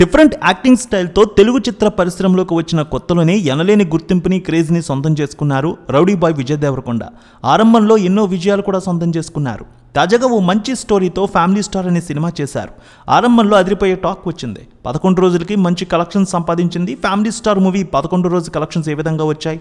different acting స్టైల్తో తెలుగు చిత్ర పరిశ్రమలోకి వచ్చిన కొత్తలోనే ఎనలేని గుర్తింపుని క్రేజ్ని సొంతం చేసుకున్నారు రౌడీ బాయ్ విజయ్ దేవరకొండ ఆరంభంలో ఎన్నో విజయాలు కూడా సొంతం చేసుకున్నారు తాజాగా ఓ మంచి స్టోరీతో ఫ్యామిలీ స్టార్ అనే సినిమా చేశారు ఆరంభంలో అదిరిపోయే టాక్ వచ్చింది పదకొండు రోజులకి మంచి కలెక్షన్స్ సంపాదించింది ఫ్యామిలీ స్టార్ మూవీ పదకొండు రోజు కలెక్షన్స్ ఏ విధంగా వచ్చాయి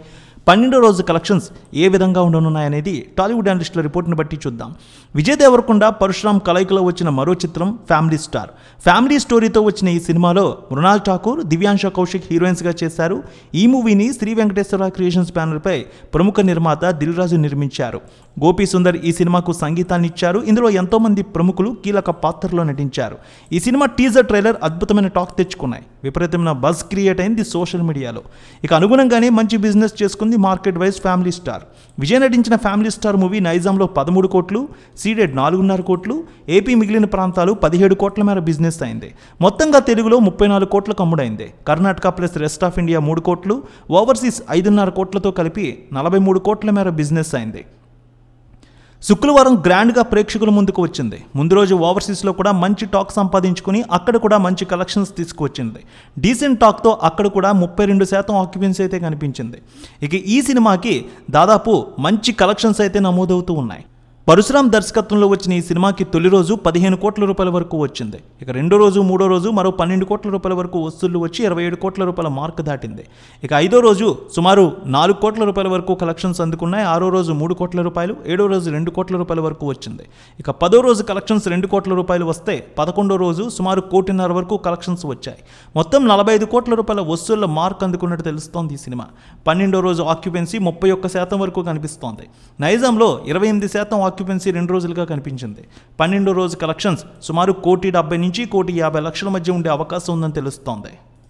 పన్నెండో రోజు కలెక్షన్స్ ఏ విధంగా ఉండనున్నాయనేది టాలీవుడ్ అనలిస్టుల రిపోర్ట్ని బట్టి చూద్దాం విజయ్ దేవరకొండ పరశురామ్ కలయికలో వచ్చిన మరో చిత్రం ఫ్యామిలీ స్టార్ ఫ్యామిలీ స్టోరీతో వచ్చిన ఈ సినిమాలో మృణాల్ ఠాకూర్ దివ్యాంశ కౌశిక్ హీరోయిన్స్గా చేశారు ఈ మూవీని శ్రీ వెంకటేశ్వర క్రియేషన్స్ బ్యానర్పై ప్రముఖ నిర్మాత దిల్ రాజు నిర్మించారు గోపీ సుందర్ ఈ సినిమాకు సంగీతాన్ని ఇచ్చారు ఇందులో ఎంతోమంది ప్రముఖులు కీలక పాత్రలో నటించారు ఈ సినిమా టీజర్ ట్రైలర్ అద్భుతమైన టాక్ తెచ్చుకున్నాయి విపరీతమైన బజ్ క్రియేట్ అయింది సోషల్ మీడియాలో ఇక అనుగుణంగానే మంచి బిజినెస్ చేసుకుంది market wise family star Vijay నటించిన ఫ్యామిలీ స్టార్ మూవీ నైజాంలో పదమూడు కోట్లు సీడెడ్ నాలుగున్నర కోట్లు ఏపీ మిగిలిన ప్రాంతాలు పదిహేడు కోట్ల మేర బిజినెస్ అయింది మొత్తంగా తెలుగులో ముప్పై నాలుగు కోట్లకు అమ్ముడైంది Karnataka plus rest of India మూడు కోట్లు ఓవర్సీస్ ఐదున్నర కోట్లతో కలిపి నలభై మూడు కోట్ల మేర బిజినెస్ అయింది శుక్రవారం గ్రాండ్గా ప్రేక్షకుల ముందుకు వచ్చింది ముందు రోజు ఓవర్సీస్లో కూడా మంచి టాక్ సంపాదించుకుని అక్కడ కూడా మంచి కలెక్షన్స్ తీసుకువచ్చింది డీసెంట్ టాక్తో అక్కడ కూడా ముప్పై రెండు శాతం ఆక్యుపెన్సీ అయితే కనిపించింది ఇక ఈ సినిమాకి దాదాపు మంచి కలెక్షన్స్ అయితే నమోదవుతూ ఉన్నాయి పరశురామ్ దర్శకత్వంలో వచ్చిన ఈ సినిమాకి తొలి రోజు పదిహేను కోట్ల రూపాయల వరకు వచ్చింది ఇక రెండో రోజు మూడో రోజు మరో పన్నెండు కోట్ల రూపాయల వరకు వస్తువులు వచ్చి ఇరవై ఏడు కోట్ల రూపాయల మార్క్ దాటింది ఇక ఐదో రోజు సుమారు నాలుగు కోట్ల రూపాయల వరకు కలెక్షన్స్ అందుకున్నాయి ఆరో రోజు మూడు కోట్ల రూపాయలు ఏడో రోజు రెండు కోట్ల రూపాయల వరకు వచ్చింది ఇక పదో రోజు కలెక్షన్స్ రెండు కోట్ల రూపాయలు వస్తే పదకొండో రోజు సుమారు కోటిన్నర వరకు కలెక్షన్స్ వచ్చాయి మొత్తం నలభై ఐదు కోట్ల రూపాయల వస్తువుల మార్క్ అందుకున్నట్టు తెలుస్తోంది ఈ సినిమా పన్నెండో రోజు ఆక్యుపెన్సీ ముప్పై ఒక్క శాతం వరకు కనిపిస్తోంది నైజాంలో ఇరవై ఎనిమిది శాతం ఆక్యుపెన్సీ రెండు రోజులుగా కనిపించింది పన్నెండో రోజు కలెక్షన్స్ సుమారు కోటి డెబ్బై నుంచి కోటి యాభై లక్షల మధ్య ఉండే అవకాశం ఉందని తెలుస్తోంది